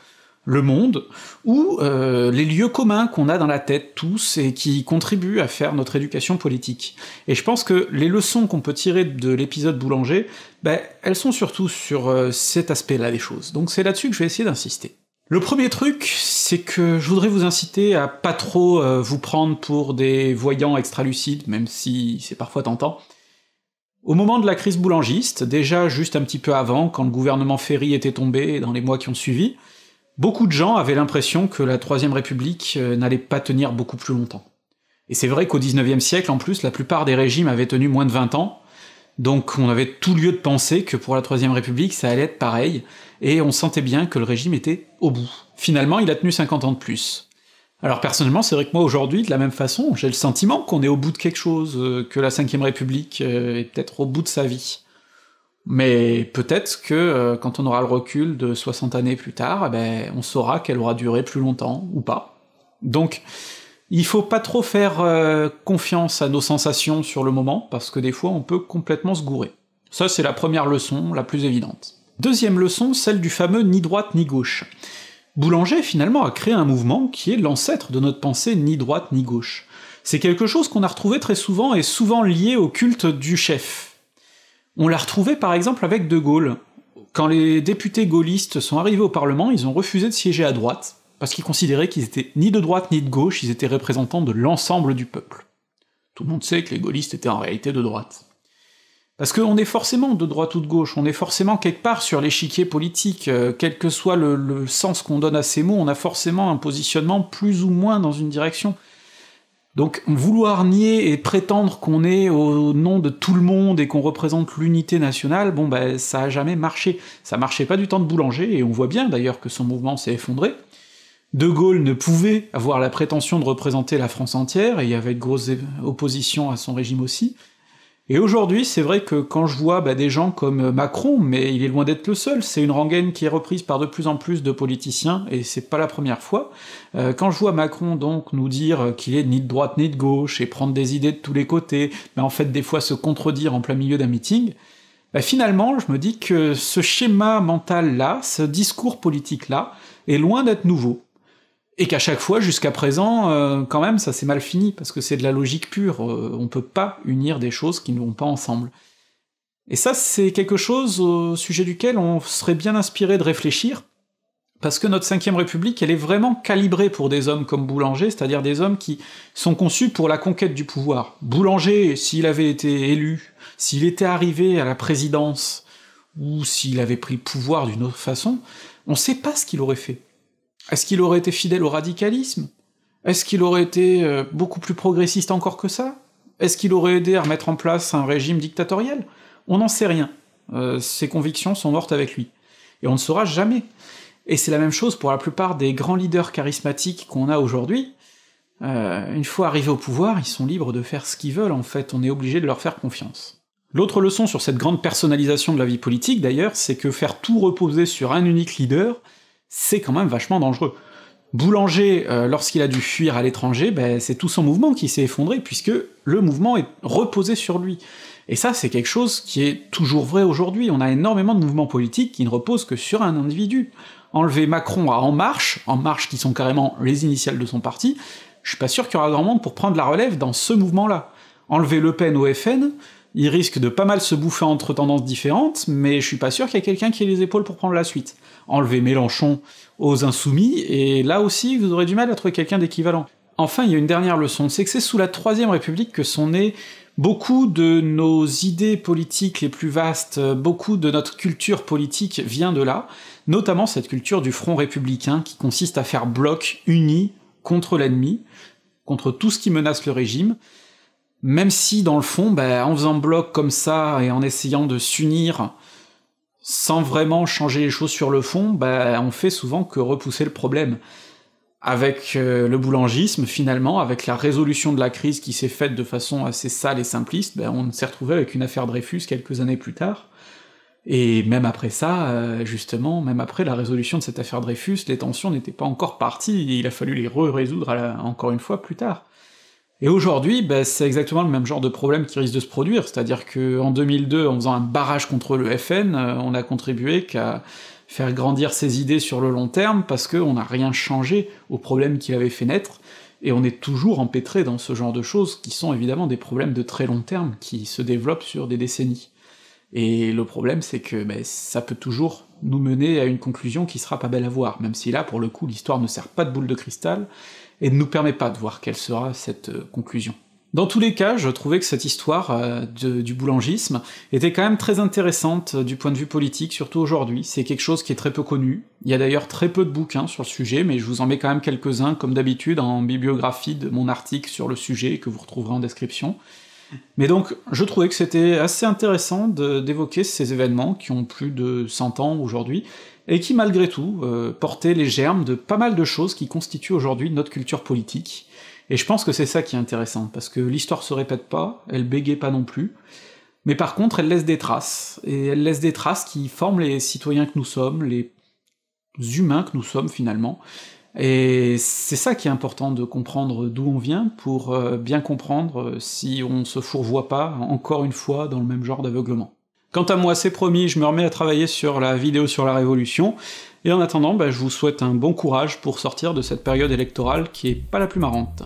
le monde, ou euh, les lieux communs qu'on a dans la tête tous et qui contribuent à faire notre éducation politique. Et je pense que les leçons qu'on peut tirer de l'épisode Boulanger, ben, elles sont surtout sur euh, cet aspect-là des choses, donc c'est là-dessus que je vais essayer d'insister. Le premier truc, c'est que je voudrais vous inciter à pas trop vous prendre pour des voyants extra-lucides, même si c'est parfois tentant, au moment de la crise boulangiste, déjà juste un petit peu avant, quand le gouvernement Ferry était tombé dans les mois qui ont suivi, beaucoup de gens avaient l'impression que la Troisième République euh, n'allait pas tenir beaucoup plus longtemps. Et c'est vrai qu'au XIXe siècle, en plus, la plupart des régimes avaient tenu moins de 20 ans, donc on avait tout lieu de penser que pour la Troisième République, ça allait être pareil, et on sentait bien que le régime était au bout. Finalement, il a tenu 50 ans de plus. Alors personnellement, c'est vrai que moi aujourd'hui, de la même façon, j'ai le sentiment qu'on est au bout de quelque chose, euh, que la Ve République euh, est peut-être au bout de sa vie. Mais peut-être que euh, quand on aura le recul de 60 années plus tard, eh ben, on saura qu'elle aura duré plus longtemps ou pas. Donc il faut pas trop faire confiance à nos sensations sur le moment, parce que des fois on peut complètement se gourer. Ça c'est la première leçon, la plus évidente. Deuxième leçon, celle du fameux ni droite ni gauche. Boulanger finalement a créé un mouvement qui est l'ancêtre de notre pensée ni droite ni gauche. C'est quelque chose qu'on a retrouvé très souvent et souvent lié au culte du chef. On l'a retrouvé par exemple avec De Gaulle. Quand les députés gaullistes sont arrivés au Parlement, ils ont refusé de siéger à droite, parce qu'ils considéraient qu'ils étaient ni de droite ni de gauche, ils étaient représentants de l'ensemble du peuple. Tout le monde sait que les gaullistes étaient en réalité de droite. Parce qu'on est forcément de droite ou de gauche, on est forcément quelque part sur l'échiquier politique, euh, quel que soit le, le sens qu'on donne à ces mots, on a forcément un positionnement plus ou moins dans une direction. Donc vouloir nier et prétendre qu'on est au nom de tout le monde et qu'on représente l'unité nationale, bon ben ça a jamais marché. Ça marchait pas du temps de Boulanger, et on voit bien d'ailleurs que son mouvement s'est effondré. De Gaulle ne pouvait avoir la prétention de représenter la France entière, et il y avait de grosses oppositions à son régime aussi. Et aujourd'hui, c'est vrai que quand je vois bah, des gens comme euh, Macron, mais il est loin d'être le seul, c'est une rengaine qui est reprise par de plus en plus de politiciens, et c'est pas la première fois, euh, quand je vois Macron donc nous dire qu'il est ni de droite ni de gauche, et prendre des idées de tous les côtés, mais en fait des fois se contredire en plein milieu d'un meeting, bah, finalement, je me dis que ce schéma mental-là, ce discours politique-là, est loin d'être nouveau et qu'à chaque fois, jusqu'à présent, euh, quand même, ça s'est mal fini, parce que c'est de la logique pure, euh, on peut pas unir des choses qui ne vont pas ensemble. Et ça, c'est quelque chose au sujet duquel on serait bien inspiré de réfléchir, parce que notre 5 République, elle est vraiment calibrée pour des hommes comme Boulanger, c'est-à-dire des hommes qui sont conçus pour la conquête du pouvoir. Boulanger, s'il avait été élu, s'il était arrivé à la présidence, ou s'il avait pris pouvoir d'une autre façon, on sait pas ce qu'il aurait fait. Est-ce qu'il aurait été fidèle au radicalisme Est-ce qu'il aurait été euh, beaucoup plus progressiste encore que ça Est-ce qu'il aurait aidé à remettre en place un régime dictatorial On n'en sait rien. Euh, ses convictions sont mortes avec lui. Et on ne saura jamais. Et c'est la même chose pour la plupart des grands leaders charismatiques qu'on a aujourd'hui. Euh, une fois arrivés au pouvoir, ils sont libres de faire ce qu'ils veulent, en fait, on est obligé de leur faire confiance. L'autre leçon sur cette grande personnalisation de la vie politique, d'ailleurs, c'est que faire tout reposer sur un unique leader, c'est quand même vachement dangereux. Boulanger, euh, lorsqu'il a dû fuir à l'étranger, ben, c'est tout son mouvement qui s'est effondré, puisque le mouvement est reposé sur lui. Et ça, c'est quelque chose qui est toujours vrai aujourd'hui. On a énormément de mouvements politiques qui ne reposent que sur un individu. Enlever Macron à En Marche, En Marche qui sont carrément les initiales de son parti, je suis pas sûr qu'il y aura grand monde pour prendre la relève dans ce mouvement-là. Enlever Le Pen au FN, il risque de pas mal se bouffer entre tendances différentes, mais je suis pas sûr qu'il y ait quelqu'un qui ait les épaules pour prendre la suite. Enlevez Mélenchon aux insoumis, et là aussi vous aurez du mal à trouver quelqu'un d'équivalent. Enfin, il y a une dernière leçon, c'est que c'est sous la Troisième République que sont nées beaucoup de nos idées politiques les plus vastes, beaucoup de notre culture politique vient de là, notamment cette culture du front républicain qui consiste à faire bloc uni contre l'ennemi, contre tout ce qui menace le régime, même si dans le fond, ben en faisant bloc comme ça et en essayant de s'unir sans vraiment changer les choses sur le fond, ben on fait souvent que repousser le problème. Avec euh, le boulangisme, finalement, avec la résolution de la crise qui s'est faite de façon assez sale et simpliste, ben on s'est retrouvé avec une affaire Dreyfus quelques années plus tard. Et même après ça, euh, justement, même après la résolution de cette affaire Dreyfus, les tensions n'étaient pas encore parties, et il a fallu les re-résoudre encore une fois plus tard. Et aujourd'hui, bah, c'est exactement le même genre de problème qui risque de se produire, c'est-à-dire qu'en 2002, en faisant un barrage contre le FN, euh, on a contribué qu'à faire grandir ses idées sur le long terme, parce qu'on n'a rien changé au problème qu'il avait fait naître, et on est toujours empêtré dans ce genre de choses, qui sont évidemment des problèmes de très long terme, qui se développent sur des décennies. Et le problème, c'est que bah, ça peut toujours nous mener à une conclusion qui sera pas belle à voir, même si là, pour le coup, l'histoire ne sert pas de boule de cristal, et ne nous permet pas de voir quelle sera cette euh, conclusion. Dans tous les cas, je trouvais que cette histoire euh, du boulangisme était quand même très intéressante euh, du point de vue politique, surtout aujourd'hui. C'est quelque chose qui est très peu connu. Il y a d'ailleurs très peu de bouquins sur le sujet, mais je vous en mets quand même quelques-uns, comme d'habitude, en bibliographie de mon article sur le sujet que vous retrouverez en description. Mais donc, je trouvais que c'était assez intéressant d'évoquer ces événements qui ont plus de 100 ans aujourd'hui, et qui malgré tout euh, portaient les germes de pas mal de choses qui constituent aujourd'hui notre culture politique. Et je pense que c'est ça qui est intéressant, parce que l'histoire se répète pas, elle bégaye pas non plus, mais par contre elle laisse des traces, et elle laisse des traces qui forment les citoyens que nous sommes, les humains que nous sommes finalement, et c'est ça qui est important de comprendre d'où on vient pour euh, bien comprendre euh, si on se fourvoie pas, encore une fois, dans le même genre d'aveuglement. Quant à moi, c'est promis, je me remets à travailler sur la vidéo sur la Révolution, et en attendant, bah, je vous souhaite un bon courage pour sortir de cette période électorale qui est pas la plus marrante.